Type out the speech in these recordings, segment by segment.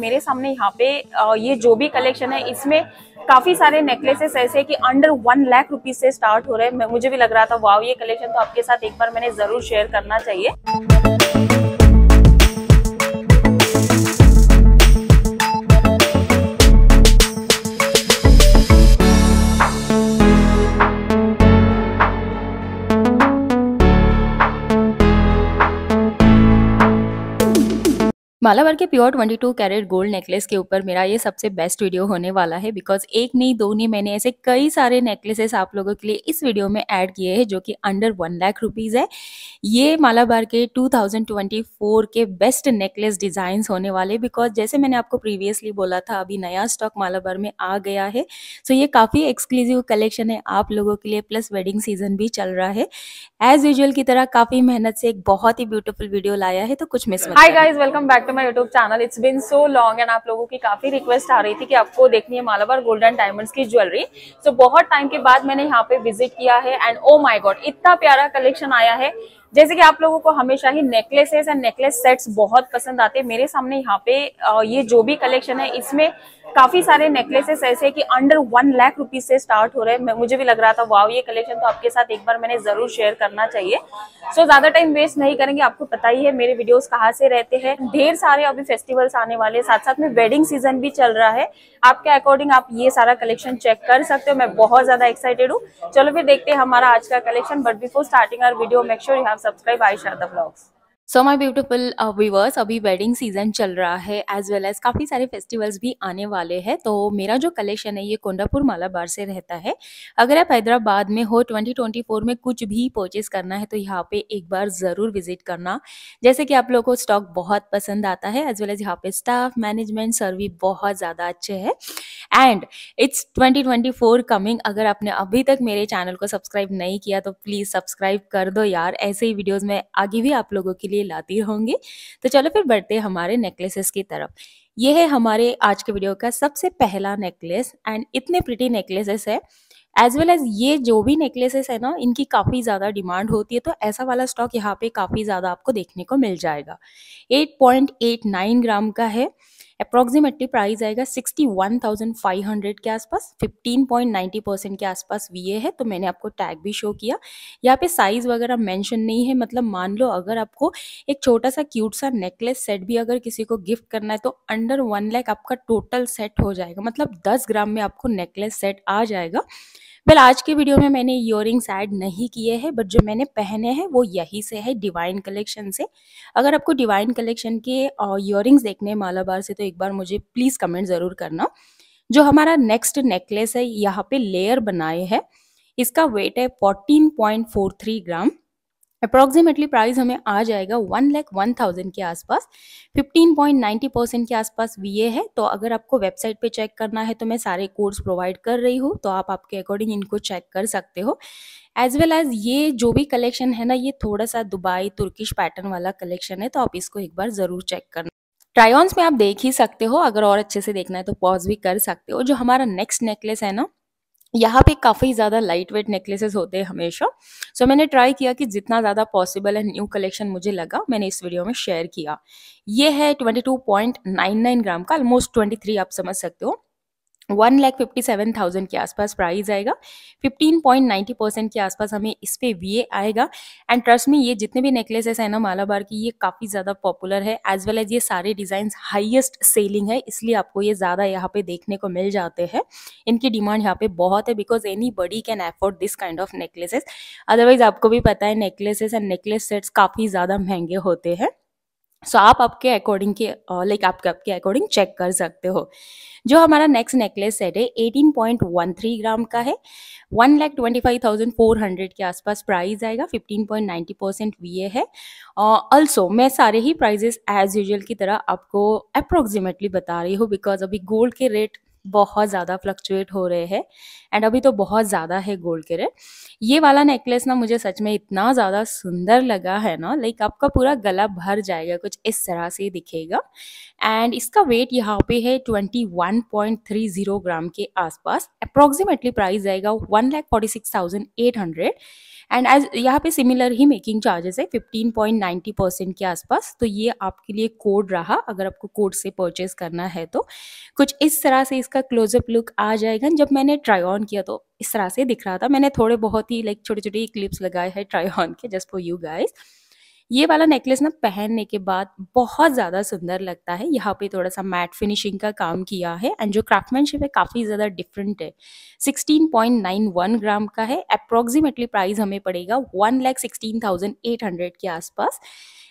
मेरे सामने यहाँ पे ये जो भी कलेक्शन है इसमें काफी सारे नेकलेसेस ऐसे कि अंडर वन लाख रुपीज से स्टार्ट हो रहे हैं मुझे भी लग रहा था वाव ये कलेक्शन तो आपके साथ एक बार मैंने जरूर शेयर करना चाहिए मालाबार के प्योर 22 कैरेट गोल्ड नेकलेस के ऊपर मेरा ये सबसे बेस्ट वीडियो होने वाला है बिकॉज एक नहीं दो नहीं मैंने ऐसे कई सारे नेकलेसेस आप लोगों के लिए इस वीडियो में ऐड किए हैं जो कि अंडर वन लाख रुपीज़ है ये मालाबार के 2024 के बेस्ट नेकलेस डिजाइन होने वाले बिकॉज जैसे मैंने आपको प्रीवियसली बोला था अभी नया स्टॉक मालाबार में आ गया है सो ये काफ़ी एक्सक्लूसिव कलेक्शन है आप लोगों के लिए प्लस वेडिंग सीजन भी चल रहा है एज यूजल की तरह काफ़ी मेहनत से एक बहुत ही ब्यूटीफुल वीडियो लाया है तो कुछ मिस welcome back to to my YouTube channel it's been so long and आप लोगों की काफी रिक्वेस्ट आ रही थी कि आपको देखनी है मालाबार गोल्डन डायमंड्स की ज्वेलरी सो so, बहुत टाइम के बाद मैंने यहाँ पे विजिट किया है एंड ओ माई गॉड इतना प्यारा कलेक्शन आया है जैसे कि आप लोगों को हमेशा ही नेकलेसेस एंड नेकलेस सेट्स बहुत पसंद आते हैं मेरे सामने यहाँ पे ये जो भी कलेक्शन है इसमें काफी सारे नेकलेसेस ऐसे कि अंडर वन लाख रुपीज से स्टार्ट हो रहे हैं मुझे भी लग रहा था वाव ये कलेक्शन तो आपके साथ एक बार मैंने जरूर शेयर करना चाहिए सो so, ज्यादा टाइम वेस्ट नहीं करेंगे आपको पता ही है मेरे वीडियोस कहाँ से रहते हैं ढेर सारे अभी फेस्टिवल्स आने वाले साथ साथ में वेडिंग सीजन भी चल रहा है आपके अकॉर्डिंग आप ये सारा कलेक्शन चेक कर सकते हो मैं बहुत ज्यादा एक्साइटेड हूँ चलो फिर देखते हैं हमारा आज का collection but before starting our video make sure you have subscribe Ayesha blogs so my beautiful viewers अभी वेडिंग सीजन चल रहा है एज वेल एज काफ़ी सारे फेस्टिवल्स भी आने वाले हैं तो मेरा जो कलेक्शन है ये कोंडापुर मालाबार से रहता है अगर आप हैदराबाद में हो 2024 में कुछ भी परचेज करना है तो यहाँ पे एक बार ज़रूर विजिट करना जैसे कि आप लोगों को स्टॉक बहुत पसंद आता है एज वेल एज यहाँ पे स्टाफ मैनेजमेंट सर्विस बहुत ज़्यादा अच्छे है एंड इट्स 2024 कमिंग अगर आपने अभी तक मेरे चैनल को सब्सक्राइब नहीं किया तो प्लीज़ सब्सक्राइब कर दो यार ऐसे ही वीडियोज़ में आगे भी आप लोगों के लिए लाती रहूंगी तो चलो फिर बढ़ते हमारे नेकलेसेस की तरफ ये है हमारे आज के वीडियो का सबसे पहला नेकलेस एंड इतने प्रिटी नेकलेसेस है एज वेल एज ये जो भी नेकलेसेस है ना इनकी काफ़ी ज़्यादा डिमांड होती है तो ऐसा वाला स्टॉक यहाँ पे काफ़ी ज़्यादा आपको देखने को मिल जाएगा 8.89 ग्राम का है अप्रॉक्सीमेटली प्राइस आएगा sixty one thousand five hundred के आसपास फिफ्टीन पॉइंट नाइन्टी परसेंट के आसपास वीए है तो मैंने आपको टैग भी शो किया यहाँ पे साइज़ वगैरह मेंशन नहीं है मतलब मान लो अगर आपको एक छोटा सा क्यूट सा नेकलेस सेट भी अगर किसी को गिफ्ट करना है तो अंडर वन लैक आपका टोटल सेट हो जाएगा मतलब दस ग्राम में आपको नेकलेस सेट आ जाएगा वेल आज के वीडियो में मैंने ईयरिंग्स ऐड नहीं किए हैं बट जो मैंने पहने हैं वो यही से है डिवाइन कलेक्शन से अगर आपको डिवाइन कलेक्शन के ईयरिंग्स देखने मालाबार से तो एक बार मुझे प्लीज़ कमेंट ज़रूर करना जो हमारा नेक्स्ट नेकलेस है यहाँ पे लेयर बनाए है इसका वेट है 14.43 ग्राम अप्रोक्सीमेटली प्राइस हमें आ जाएगा वन लैख वन थाउजेंड के आसपास फिफ्टीन पॉइंट नाइन्टी परसेंट के आसपास वी ए है तो अगर आपको वेबसाइट पे चेक करना है तो मैं सारे कोर्स प्रोवाइड कर रही हूँ तो आप आपके अकॉर्डिंग इनको चेक कर सकते हो एज वेल एज ये जो भी कलेक्शन है ना ये थोड़ा सा दुबई तुर्किश पैटर्न वाला कलेक्शन है तो आप इसको एक बार ज़रूर चेक करना ट्रायॉन्स में आप देख ही सकते हो अगर और अच्छे से देखना है तो पॉज भी कर सकते हो जो हमारा नेक्स्ट नेकलेस है ना यहाँ पे काफ़ी ज़्यादा लाइट वेट नेकलेसेस होते हैं हमेशा सो so, मैंने ट्राई किया कि जितना ज़्यादा पॉसिबल है न्यू कलेक्शन मुझे लगा मैंने इस वीडियो में शेयर किया ये है 22.99 ग्राम का ऑलमोस्ट 23 आप समझ सकते हो one lakh fifty seven thousand के आसपास प्राइस आएगा फिफ्टीन पॉइंट नाइन्टी परसेंट के आसपास हमें इस पर वी आएगा एंड ट्रस्ट में ये जितने भी नेकलेसेस है ना मालाबार की ये काफ़ी ज़्यादा पॉपुलर है एज वेल एज ये सारे डिज़ाइन हाइएस्ट सेलिंग है इसलिए आपको ये ज़्यादा यहाँ पे देखने को मिल जाते हैं इनकी डिमांड यहाँ पे बहुत है because anybody can afford this kind of necklaces otherwise आपको भी पता है नेकलेसेस एंड नेकलेस सेट्स काफ़ी ज़्यादा महंगे होते हैं सो so, आप आपके अकॉर्डिंग के लाइक uh, आपके आपके अकॉर्डिंग चेक कर सकते हो जो हमारा नेक्स्ट नेकलेस सेट है eighteen point one three gram का है one lakh twenty five thousand four hundred के आसपास प्राइस आएगा fifteen point ninety percent V है ऑल्सो uh, मैं सारे ही प्राइजेस एज यूजल की तरह आपको अप्रोक्सीमेटली बता रही हूँ बिकॉज अभी गोल्ड के रेट बहुत ज़्यादा फ्लक्चुएट हो रहे हैं एंड अभी तो बहुत ज़्यादा है गोल्ड के रेट ये वाला नेकलेस ना मुझे सच में इतना ज़्यादा सुंदर लगा है ना लाइक आपका पूरा गला भर जाएगा कुछ इस तरह से दिखेगा एंड इसका वेट यहाँ पे है 21.30 ग्राम के आसपास अप्रॉक्सीमेटली प्राइस जाएगा one lakh forty six thousand eight hundred and as यहाँ पे सिमिलर ही मेकिंग चार्जेस है 15.90 परसेंट के आसपास तो ये आपके लिए कोड रहा अगर आपको कोड से परचेज करना है तो कुछ इस तरह से इसका इसका क्लोजअप लुक आ जाएगा जब मैंने ट्राई ऑन किया तो इस तरह से दिख रहा था मैंने थोड़े बहुत ही लाइक छोटे छोटे क्लिप्स लगाए हैं ट्राई ऑन के जस्ट फॉर यू गाइज ये वाला नेकलेस ना पहनने के बाद बहुत ज़्यादा सुंदर लगता है यहाँ पे थोड़ा सा मैट फिनिशिंग का काम किया है एंड जो क्राफ्टमैनशिप है काफ़ी ज़्यादा डिफरेंट है 16.91 ग्राम का है अप्रॉक्सीमेटली प्राइस हमें पड़ेगा one lakh sixteen thousand eight hundred के आसपास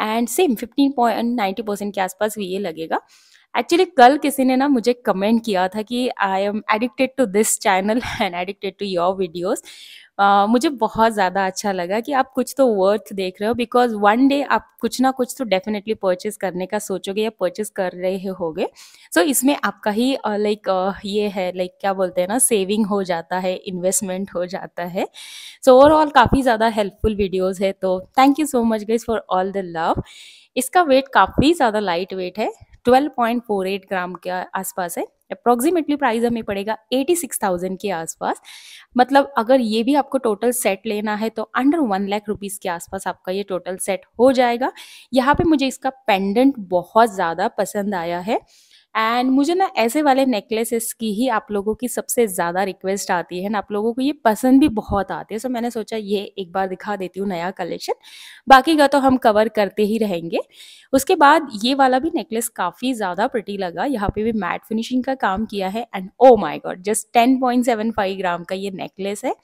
and same fifteen point ninety percent के आसपास भी ये लगेगा एक्चुअली कल किसी ने ना मुझे कमेंट किया था कि I am addicted to this channel and addicted to your videos मुझे बहुत ज़्यादा अच्छा लगा कि आप कुछ तो वर्थ देख रहे हो बिकॉज वन डे आप कुछ ना कुछ तो डेफिनेटली परचेज करने का सोचोगे या परचेज कर रहे होगे सो so, इसमें आपका ही लाइक uh, ये है लाइक like, क्या बोलते हैं ना सेविंग हो जाता है इन्वेस्टमेंट हो जाता है सो so, ओवरऑल काफ़ी ज़्यादा हेल्पफुल तो वीडियोज़ है तो thank you so much guys for all the love इसका वेट काफ़ी ज़्यादा लाइट वेट है 12.48 ग्राम के आसपास है अप्रोक्सीमेटली प्राइस हमें पड़ेगा 86,000 के आसपास मतलब अगर ये भी आपको टोटल सेट लेना है तो अंडर वन लाख रुपीज़ के आसपास आपका ये टोटल सेट हो जाएगा यहाँ पे मुझे इसका पेंडेंट बहुत ज़्यादा पसंद आया है एंड मुझे ना ऐसे वाले नेकलेसेस की ही आप लोगों की सबसे ज़्यादा रिक्वेस्ट आती है ना आप लोगों को ये पसंद भी बहुत आती है सो मैंने सोचा ये एक बार दिखा देती हूँ नया कलेक्शन बाकी का तो हम कवर करते ही रहेंगे उसके बाद ये वाला भी नेकलेस काफ़ी ज़्यादा प्रटी लगा यहाँ पे भी मैट फिनिशिंग का काम किया है and oh my god just ten point seven five gram का ये नेकलेस है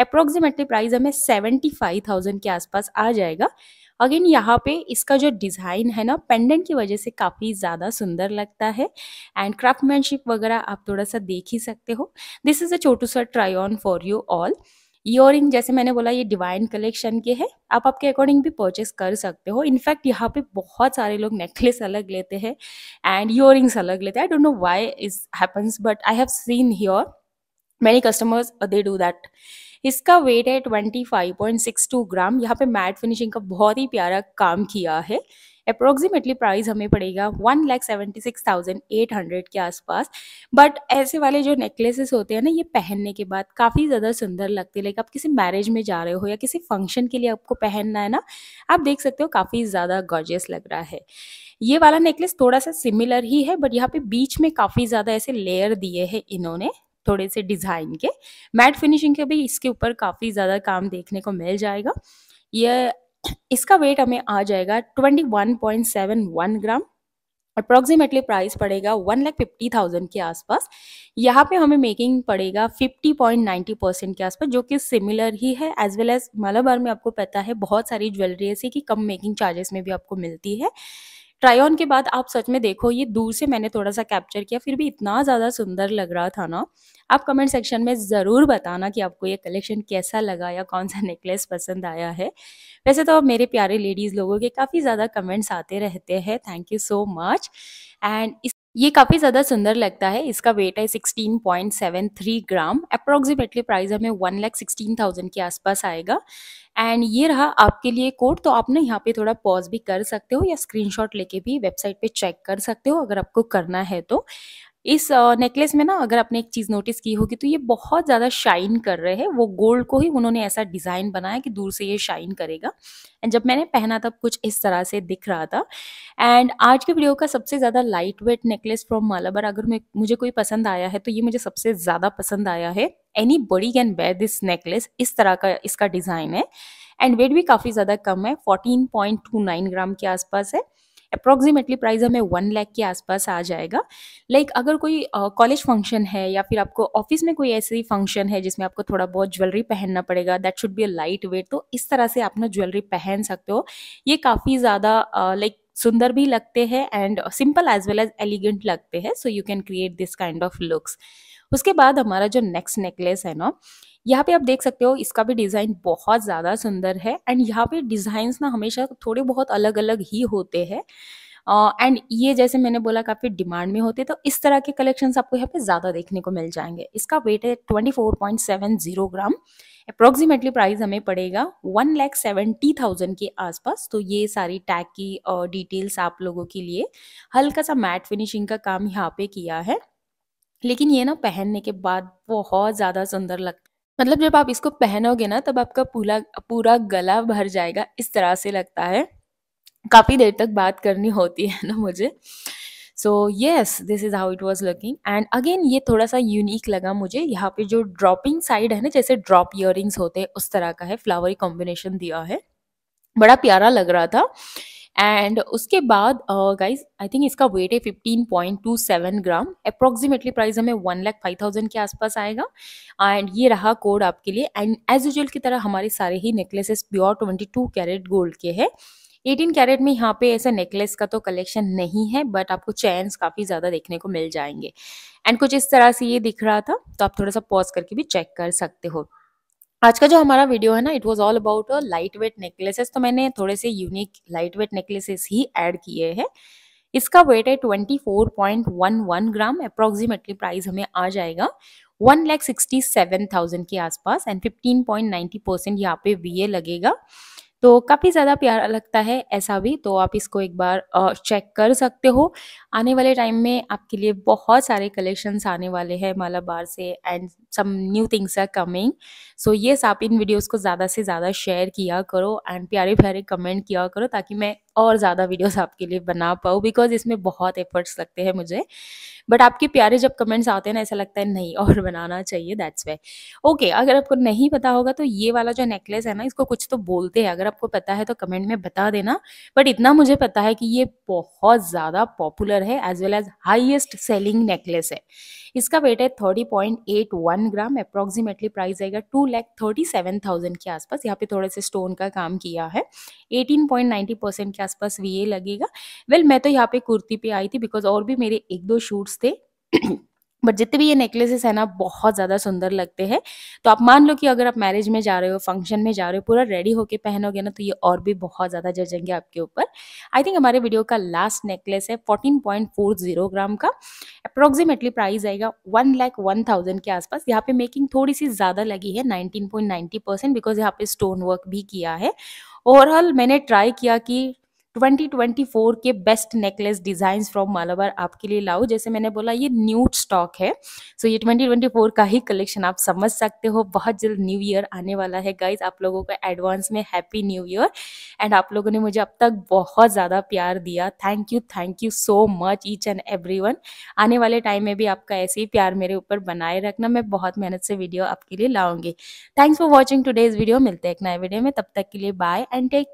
अप्रोक्सीमेटली प्राइस हमें सेवेंटी फाइव थाउजेंड के आसपास आ जाएगा अगेन यहाँ पे इसका जो डिज़ाइन है ना पेंडेंट की वजह से काफ़ी ज़्यादा सुंदर लगता है एंड क्राफ्टमैनशिप वगैरह आप थोड़ा सा देख ही सकते हो दिस इज़ अ छोटू सा try on for you all ear जैसे मैंने बोला ये डिवाइन कलेक्शन के हैं आप आपके अकॉर्डिंग भी परचेस कर सकते हो इनफैक्ट यहाँ पे बहुत सारे लोग नेकलेस अलग लेते हैं एंड ईयर अलग लेते हैं I don't know why is happens but I have seen here many customers they do that इसका वेट है 25.62 ग्राम यहाँ पे मैट फिनिशिंग का बहुत ही प्यारा काम किया है अप्रोक्सीमेटली प्राइस हमें पड़ेगा one lakh seventy six thousand eight hundred के आसपास बट ऐसे वाले जो नेकलेसेस होते हैं ना ये पहनने के बाद काफ़ी ज़्यादा सुंदर लगते हैं लाइक आप किसी मैरिज में जा रहे हो या किसी फंक्शन के लिए आपको पहनना है ना आप देख सकते हो काफ़ी ज़्यादा गॉर्जियस लग रहा है ये वाला नेकलेस थोड़ा सा सिमिलर ही है बट यहाँ पे बीच में काफ़ी ज़्यादा ऐसे लेयर दिए हैं इन्होंने थोड़े से डिज़ाइन के मैट फिनिशिंग के भी इसके ऊपर काफ़ी ज़्यादा काम देखने को मिल जाएगा यह इसका वेट हमें आ जाएगा 21.71 ग्राम अप्रॉक्सीमेटली प्राइस पड़ेगा वन लाख फिफ्टी थाउजेंड के आसपास यहाँ पे हमें मेकिंग पड़ेगा फिफ्टी पॉइंट नाइन्टी परसेंट के आसपास जो कि सिमिलर ही है एज वेल एज मलाबार में आपको पता है बहुत सारी ज्वेलरी ऐसी कि कम मेकिंग चार्जेस में भी आपको मिलती है ट्राई ऑन के बाद आप सच में देखो ये दूर से मैंने थोड़ा सा कैप्चर किया फिर भी इतना ज़्यादा सुंदर लग रहा था ना आप कमेंट सेक्शन में ज़रूर बताना कि आपको ये कलेक्शन कैसा लगा या कौन सा नेकलेस पसंद आया है वैसे तो अब मेरे प्यारे लेडीज़ लोगों के काफ़ी ज़्यादा कमेंट्स आते रहते हैं thank you so much and ये काफ़ी ज़्यादा सुंदर लगता है इसका वेट है 16.73 ग्राम अप्रोक्सीमेटली प्राइस हमें वन लैख सिक्सटीन थाउजेंड के आसपास आएगा एंड ये रहा आपके लिए कोड तो आप ना यहाँ पे थोड़ा पॉज भी कर सकते हो या स्क्रीनशॉट लेके भी वेबसाइट पे चेक कर सकते हो अगर आपको करना है तो इस नेकलेस में ना अगर आपने एक चीज़ नोटिस की होगी तो ये बहुत ज़्यादा शाइन कर रहे हैं वो गोल्ड को ही उन्होंने ऐसा डिज़ाइन बनाया कि दूर से ये शाइन करेगा एंड जब मैंने पहना तब कुछ इस तरह से दिख रहा था एंड आज के वीडियो का सबसे ज़्यादा light weight necklace from Malabar अगर मुझे कोई पसंद आया है तो ये मुझे सबसे ज़्यादा पसंद आया है anybody can wear this necklace इस तरह का इसका डिज़ाइन है एंड वेट भी काफ़ी ज़्यादा कम है fourteen point two nine gram के आसपास है अप्रॉक्सीमेटली प्राइस हमें वन लैख के आसपास आ जाएगा लाइक like अगर कोई कॉलेज फंक्शन है या फिर आपको ऑफिस में कोई ऐसी फंक्शन है जिसमें आपको थोड़ा बहुत ज्वेलरी पहनना पड़ेगा that should be a light weight तो इस तरह से आप ना ज्वेलरी पहन सकते हो ये काफ़ी ज़्यादा लाइक सुंदर भी लगते हैं and simple as well as elegant लगते हैं so you can create this kind of looks उसके बाद हमारा जो नेक्स्ट नेकलेस है ना यहाँ पे आप देख सकते हो इसका भी डिज़ाइन बहुत ज़्यादा सुंदर है एंड यहाँ पे डिज़ाइंस ना हमेशा थोड़े बहुत अलग अलग ही होते हैं एंड uh, ये जैसे मैंने बोला काफ़ी डिमांड में होते तो इस तरह के कलेक्शंस आपको यहाँ पे ज़्यादा देखने को मिल जाएंगे इसका वेट है 24.70 ग्राम अप्रोक्सीमेटली प्राइस हमें पड़ेगा वन लैख सेवेंटी थाउजेंड के आसपास तो ये सारी टैग की डिटेल्स आप लोगों के लिए हल्का सा मैट फिनिशिंग का काम यहाँ पे किया है लेकिन ये ना पहनने के बाद बहुत ज़्यादा सुंदर लगता मतलब जब आप इसको पहनोगे ना तब आपका पूरा पूरा गला भर जाएगा इस तरह से लगता है काफ़ी देर तक बात करनी होती है ना मुझे so yes this is how it was looking and again ये थोड़ा सा यूनिक लगा मुझे यहाँ पे जो ड्रॉपिंग साइड है ना जैसे ड्रॉप इयर होते हैं उस तरह का है फ्लावरी कॉम्बिनेशन दिया है बड़ा प्यारा लग रहा था एंड उसके बाद गाइज आई थिंक इसका वेट है fifteen point two seven gram approximately price हमें वन लाख फाइव थाउजेंड के आसपास आएगा एंड ये रहा कोड आपके लिए एंड एज यूजल की तरह हमारे सारे ही necklaces pure twenty two carat gold के हैं 18 कैरेट में यहाँ पे ऐसा नेकलेस का तो कलेक्शन नहीं है बट आपको चैन्स काफ़ी ज़्यादा देखने को मिल जाएंगे एंड कुछ इस तरह से ये दिख रहा था तो आप थोड़ा सा पॉज करके भी चेक कर सकते हो आज का जो हमारा वीडियो है ना it was all about light weight necklaces तो मैंने थोड़े से यूनिक लाइट वेट नेकलेसेस ही ऐड किए हैं इसका वेट है 24.11 ग्राम अप्रोक्सीमेटली प्राइस हमें आ जाएगा one lakh sixty seven thousand के आसपास एंड फिफ्टीन पॉइंट परसेंट यहाँ पे वीए लगेगा तो काफ़ी ज़्यादा प्यारा लगता है ऐसा भी तो आप इसको एक बार चेक कर सकते हो आने वाले टाइम में आपके लिए बहुत सारे कलेक्शंस आने वाले हैं मालाबार से and some new things are coming so ये आप इन वीडियोस को ज़्यादा से ज़्यादा शेयर किया करो एंड प्यारे प्यारे कमेंट किया करो ताकि मैं और ज़्यादा वीडियोस आपके लिए बना पाऊँ बिकॉज इसमें बहुत एफर्ट्स लगते हैं मुझे बट आपके प्यारे जब कमेंट्स आते हैं ना ऐसा लगता है नहीं और बनाना चाहिए दैट्स वे ओके अगर आपको नहीं पता होगा तो ये वाला जो नेकलेस है ना इसको कुछ तो बोलते हैं अगर आपको पता है तो कमेंट में बता देना बट इतना मुझे पता है कि ये बहुत ज़्यादा पॉपुलर है as well as highest selling necklace है इसका वेट है thirty point eight one gram approximately price आएगा two lakh thirty seven thousand के आसपास यहाँ पे थोड़े से स्टोन का काम किया है एटीन पॉइंट नाइन्टी परसेंट के आसपास वी लगेगा वेल well, मैं तो यहाँ पे कुर्ती पे आई थी बिकॉज और भी मेरे एक दो शूट्स थे बट जितने भी ये नेकलेसेस है ना बहुत ज़्यादा सुंदर लगते हैं तो आप मान लो कि अगर आप मैरिज में जा रहे हो फंक्शन में जा रहे हो पूरा रेडी होके पहनोगे ना तो ये और भी बहुत ज़्यादा जजेंगे आपके ऊपर आई थिंक हमारे वीडियो का लास्ट नेकलेस है fourteen point four zero gram का अप्रोक्सीमेटली प्राइस आएगा वन लैक वन थाउजेंड के आसपास यहाँ पे मेकिंग थोड़ी सी ज़्यादा लगी है nineteen point ninety percent because यहाँ पे स्टोन वर्क भी किया है ओवरऑल मैंने ट्राई किया कि 2024 के best necklace designs from Malabar आपके लिए लाओ जैसे मैंने बोला ये न्यू स्टॉक है सो so, ये 2024 का ही कलेक्शन आप समझ सकते हो बहुत जल्द न्यू ईयर आने वाला है गाइज आप लोगों का एडवांस में हैप्पी न्यू ईयर एंड आप लोगों ने मुझे अब तक बहुत ज़्यादा प्यार दिया thank you thank you so much each and every आने वाले टाइम में भी आपका ऐसे ही प्यार मेरे ऊपर बनाए रखना मैं बहुत मेहनत से वीडियो आपके लिए लाऊंगी thanks for watching today's video मिलते हैं एक नए वीडियो में तब तक के लिए बाय एंड टेक